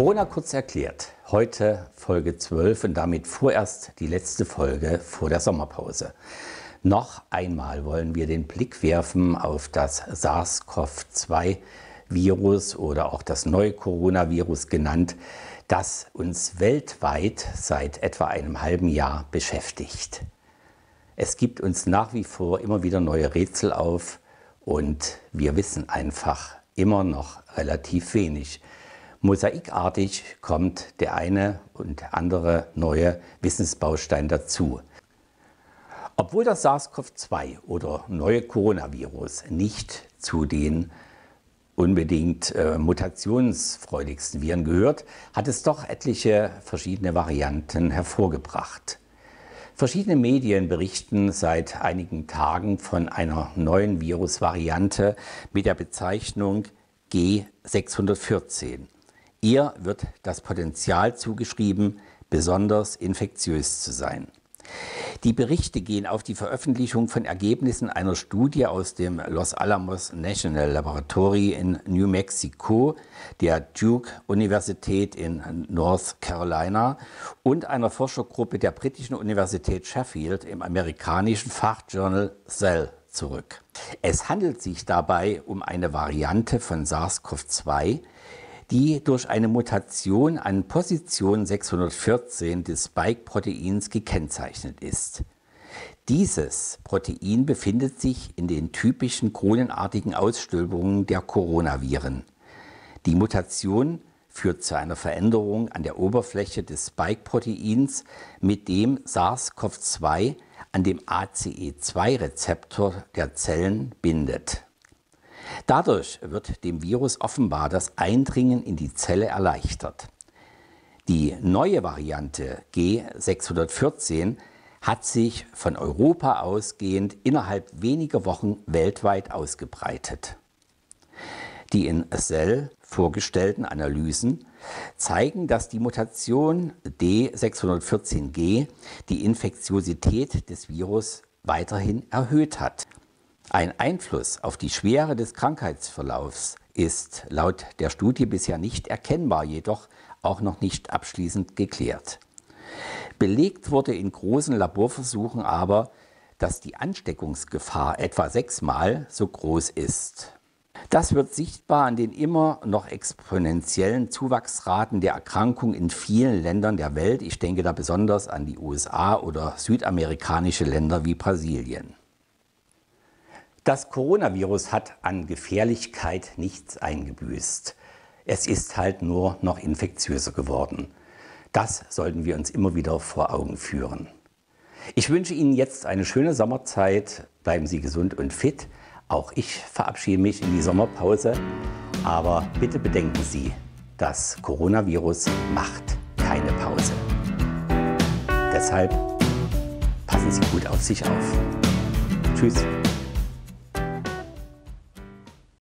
Corona kurz erklärt. Heute Folge 12 und damit vorerst die letzte Folge vor der Sommerpause. Noch einmal wollen wir den Blick werfen auf das SARS-CoV-2 Virus oder auch das neue Coronavirus genannt, das uns weltweit seit etwa einem halben Jahr beschäftigt. Es gibt uns nach wie vor immer wieder neue Rätsel auf und wir wissen einfach immer noch relativ wenig. Mosaikartig kommt der eine und andere neue Wissensbaustein dazu. Obwohl das SARS-CoV-2 oder neue Coronavirus nicht zu den unbedingt äh, mutationsfreudigsten Viren gehört, hat es doch etliche verschiedene Varianten hervorgebracht. Verschiedene Medien berichten seit einigen Tagen von einer neuen Virusvariante mit der Bezeichnung G614 Ihr wird das Potenzial zugeschrieben, besonders infektiös zu sein. Die Berichte gehen auf die Veröffentlichung von Ergebnissen einer Studie aus dem Los Alamos National Laboratory in New Mexico, der Duke Universität in North Carolina und einer Forschergruppe der britischen Universität Sheffield im amerikanischen Fachjournal Cell zurück. Es handelt sich dabei um eine Variante von SARS-CoV-2, die durch eine Mutation an Position 614 des Spike-Proteins gekennzeichnet ist. Dieses Protein befindet sich in den typischen kronenartigen Ausstülpungen der Coronaviren. Die Mutation führt zu einer Veränderung an der Oberfläche des Spike-Proteins, mit dem SARS-CoV-2 an dem ACE2-Rezeptor der Zellen bindet. Dadurch wird dem Virus offenbar das Eindringen in die Zelle erleichtert. Die neue Variante G614 hat sich von Europa ausgehend innerhalb weniger Wochen weltweit ausgebreitet. Die in Cell vorgestellten Analysen zeigen, dass die Mutation D614G die Infektiosität des Virus weiterhin erhöht hat. Ein Einfluss auf die Schwere des Krankheitsverlaufs ist laut der Studie bisher nicht erkennbar, jedoch auch noch nicht abschließend geklärt. Belegt wurde in großen Laborversuchen aber, dass die Ansteckungsgefahr etwa sechsmal so groß ist. Das wird sichtbar an den immer noch exponentiellen Zuwachsraten der Erkrankung in vielen Ländern der Welt. Ich denke da besonders an die USA oder südamerikanische Länder wie Brasilien. Das Coronavirus hat an Gefährlichkeit nichts eingebüßt. Es ist halt nur noch infektiöser geworden. Das sollten wir uns immer wieder vor Augen führen. Ich wünsche Ihnen jetzt eine schöne Sommerzeit. Bleiben Sie gesund und fit. Auch ich verabschiede mich in die Sommerpause. Aber bitte bedenken Sie, das Coronavirus macht keine Pause. Deshalb passen Sie gut auf sich auf. Tschüss.